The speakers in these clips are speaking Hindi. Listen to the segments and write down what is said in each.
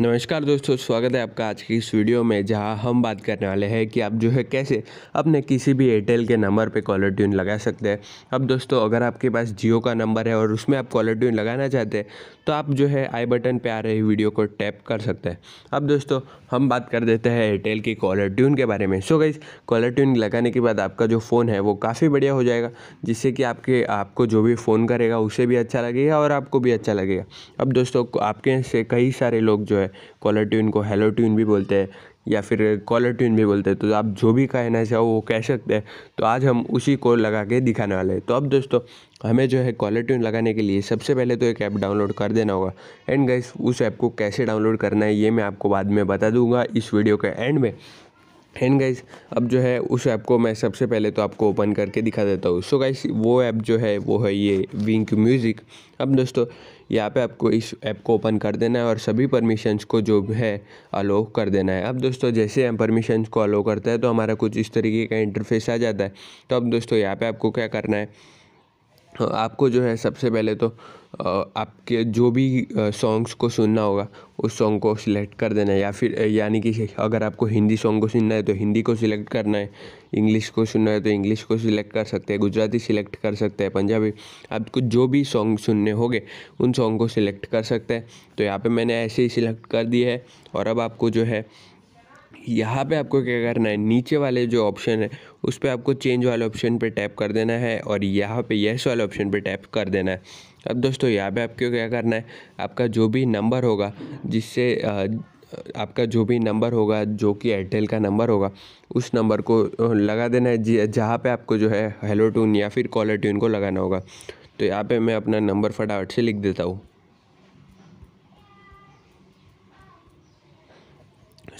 नमस्कार दोस्तों स्वागत है आपका आज की इस वीडियो में जहां हम बात करने वाले हैं कि आप जो है कैसे अपने किसी भी एयरटेल के नंबर पे कॉलर ट्यून लगा सकते हैं अब दोस्तों अगर आपके पास जियो का नंबर है और उसमें आप कॉलर ट्यून लगाना चाहते हैं तो आप जो है आई बटन पे आ रही वीडियो को टैप कर सकते हैं अब दोस्तों हम बात कर देते हैं एयरटेल की कॉलर ट्यून के बारे में सो गई कॉलर ट्यून लगाने के बाद आपका जो फ़ोन है वो काफ़ी बढ़िया हो जाएगा जिससे कि आपके आपको जो भी फ़ोन करेगा उसे भी अच्छा लगेगा और आपको भी अच्छा लगेगा अब दोस्तों आपके से कई सारे लोग जो है है कॉलर ट्यून को हेलो ट्यून भी बोलते हैं या फिर कॉलर ट्यून भी बोलते हैं तो आप जो भी कहना चाहो वो कह सकते हैं तो आज हम उसी को लगा के दिखाने वाले हैं तो अब दोस्तों हमें जो है कॉलर ट्यून लगाने के लिए सबसे पहले तो एक ऐप डाउनलोड कर देना होगा एंड गाइस उस ऐप को कैसे डाउनलोड करना है ये मैं आपको बाद में बता दूंगा इस वीडियो के एंड में एंड गाइज अब जो है उस ऐप को मैं सबसे पहले तो आपको ओपन करके दिखा देता हूँ सो गाइस वो ऐप जो है वो है ये विंक म्यूज़िक अब दोस्तों यहाँ पे आपको इस ऐप को ओपन कर देना है और सभी परमिशंस को जो है अलो कर देना है अब दोस्तों जैसे हम परमिशंस को अलो करते हैं तो हमारा कुछ इस तरीके का इंटरफेस आ जाता है तो अब दोस्तों यहाँ पर आपको क्या करना है हाँ, आपको जो है सबसे पहले तो आपके जो भी सॉन्ग्स को सुनना होगा उस सॉन्ग को सिलेक्ट कर देना है या फिर यानी कि अगर आपको हिंदी सॉन्ग को सुनना है तो हिंदी को सिलेक्ट करना है इंग्लिश को सुनना है तो इंग्लिश को सिलेक्ट कर सकते हैं गुजराती सिलेक्ट कर सकते हैं पंजाबी आपको जो भी सॉन्ग सुनने होंगे उन सॉन्ग को सिलेक्ट कर सकते हैं तो यहाँ पे मैंने ऐसे ही सिलेक्ट कर दिए है और अब आपको जो है यहाँ पे आपको क्या करना है नीचे वाले जो ऑप्शन है उस पर आपको चेंज वाले ऑप्शन पे टैप कर देना है और यहाँ पे यस वाले ऑप्शन पे टैप कर देना है अब दोस्तों यहाँ पे आपको क्या करना है आपका जो भी नंबर होगा जिससे आपका जो भी नंबर होगा जो कि एयरटेल का नंबर होगा उस नंबर को लगा देना है जहाँ पर आपको जो है हेलो ट्यून या फिर कॉलर ट्यून को लगाना होगा तो यहाँ पर मैं अपना नंबर फटाफट से लिख देता हूँ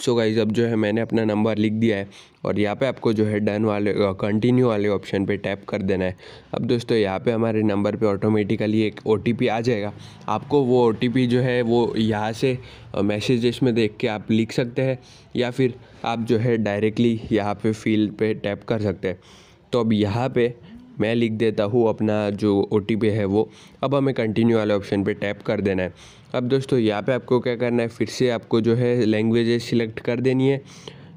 सो गाइज अब जो है मैंने अपना नंबर लिख दिया है और यहाँ पे आपको जो है डन वाले कंटिन्यू वाले ऑप्शन पे टैप कर देना है अब दोस्तों यहाँ पे हमारे नंबर पे ऑटोमेटिकली एक ओ आ जाएगा आपको वो ओ जो है वो यहाँ से मैसेजेस में देख के आप लिख सकते हैं या फिर आप जो है डायरेक्टली यहाँ पे फील्ड पे टैप कर सकते हैं तो अब यहाँ पर मैं लिख देता हूँ अपना जो ओ है वो अब हमें कंटिन्यू वाले ऑप्शन पे टैप कर देना है अब दोस्तों यहाँ पे आपको क्या करना है फिर से आपको जो है लैंग्वेजेस सिलेक्ट कर देनी है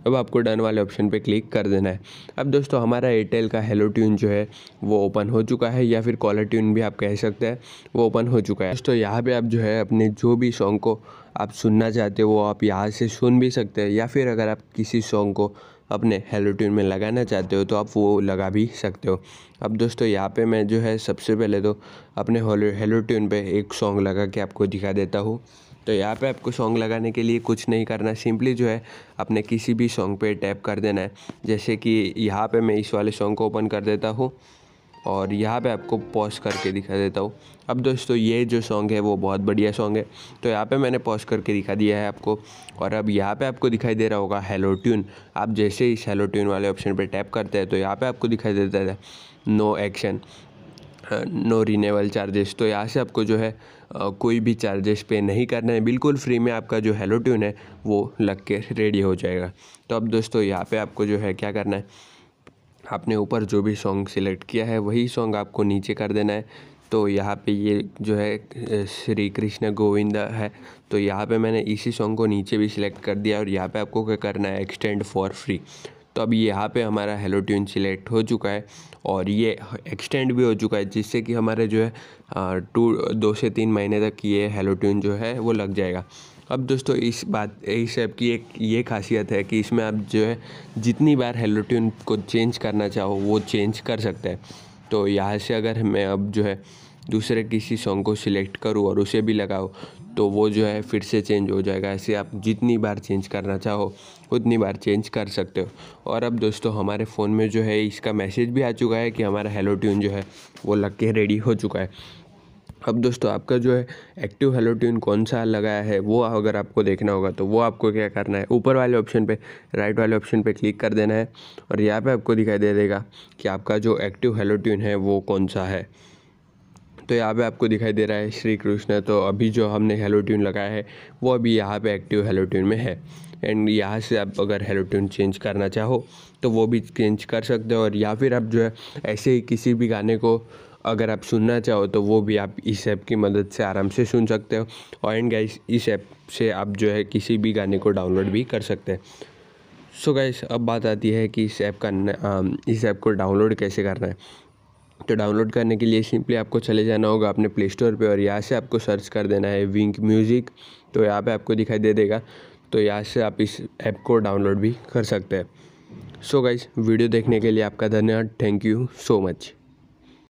अब आपको डन वाले ऑप्शन पे क्लिक कर देना है अब दोस्तों हमारा एयरटेल का हेलो ट्यून जो है वो ओपन हो चुका है या फिर कॉलर ट्यून भी आप कह सकते हैं वो ओपन हो चुका है दोस्तों यहाँ पे आप जो है अपने जो भी सॉन्ग को आप सुनना चाहते हो वो आप यहाँ से सुन भी सकते हैं या फिर अगर आप किसी सॉन्ग को अपने हेलो ट्यून में लगाना चाहते हो तो आप वो लगा भी सकते हो अब दोस्तों यहाँ पे मैं जो है सबसे पहले तो अपने हेलो हेलो ट्यून पे एक सॉन्ग लगा के आपको दिखा देता हूँ तो यहाँ पे आपको सॉन्ग लगाने के लिए कुछ नहीं करना सिंपली जो है अपने किसी भी सॉन्ग पे टैप कर देना है जैसे कि यहाँ पे मैं इस वाले सॉन्ग को ओपन कर देता हूँ और यहाँ पे आपको पॉज करके दिखा देता हूँ अब दोस्तों ये जो सॉन्ग है वो बहुत बढ़िया सॉन्ग है तो यहाँ पे मैंने पॉज करके दिखा दिया है आपको और अब यहाँ पे आपको दिखाई दे रहा होगा हेलो ट्यून आप जैसे ही हेलो ट्यून वाले ऑप्शन पे टैप करते हैं तो यहाँ पे आपको दिखाई देता है no action no renewal charges तो यहाँ से आपको जो है कोई भी चार्जेस पे नहीं करना है बिल्कुल फ्री में आपका जो हेलो ट्यून है वो लग के रेडी हो जाएगा तो अब दोस्तों यहाँ पर आपको जो है क्या करना है आपने ऊपर जो भी सॉन्ग सिलेक्ट किया है वही सॉन्ग आपको नीचे कर देना है तो यहाँ पे ये जो है श्री कृष्ण गोविंद है तो यहाँ पे मैंने इसी सॉन्ग को नीचे भी सिलेक्ट कर दिया और यहाँ पे आपको क्या करना है एक्सटेंड फॉर फ्री तो अब यहाँ पे हमारा हेलो ट्यून सिलेक्ट हो चुका है और ये एक्सटेंड भी हो चुका है जिससे कि हमारे जो है टू दो से तीन महीने तक ये हेलो ट्यून जो है वो लग जाएगा अब दोस्तों इस बात इस ऐप की एक ये खासियत है कि इसमें आप जो है जितनी बार हेलो ट्यून को चेंज करना चाहो वो चेंज कर सकते हैं तो यहाँ से अगर मैं अब जो है दूसरे किसी सॉन्ग को सिलेक्ट करूँ और उसे भी लगाओ तो वो जो है फिर से चेंज हो जाएगा ऐसे आप जितनी बार चेंज करना चाहो उतनी बार चेंज कर सकते हो और अब दोस्तों हमारे फ़ोन में जो है इसका मैसेज भी आ चुका है कि हमारा हेलो ट्यून जो है वो लग के रेडी हो चुका है अब दोस्तों आपका जो है एक्टिव हेलो ट्यून कौन सा लगाया है वो अगर आपको देखना होगा तो वो आपको क्या करना है ऊपर वाले ऑप्शन पे राइट वाले ऑप्शन पे क्लिक कर देना है और यहाँ पे आपको दिखाई दे देगा कि आपका जो एक्टिव हेलोट्यून है वो कौन सा है तो यहाँ पे आपको दिखाई दे रहा है श्री कृष्ण तो अभी जो हमने हेलो ट्यून लगाया है वो अभी यहाँ पर एक्टिव हेलो ट्यून में है एंड यहाँ से आप अगर हेलो ट्यून चेंज करना चाहो तो वो भी चेंज कर सकते हो और या फिर आप जो है ऐसे ही किसी भी गाने को अगर आप सुनना चाहो तो वो भी आप इस ऐप की मदद से आराम से सुन सकते हो और एंड गाइस इस ऐप से आप जो है किसी भी गाने को डाउनलोड भी कर सकते हैं सो so गाइस अब बात आती है कि इस ऐप का इस ऐप को डाउनलोड कैसे करना है तो डाउनलोड करने के लिए सिंपली आपको चले जाना होगा अपने प्ले स्टोर पर और यहाँ से आपको सर्च कर देना है विंक म्यूज़िक तो यहाँ पे आपको दिखाई दे देगा तो यहाँ से आप इस ऐप को डाउनलोड भी कर सकते हैं सो गाइस वीडियो देखने के लिए आपका धन्यवाद थैंक यू सो मच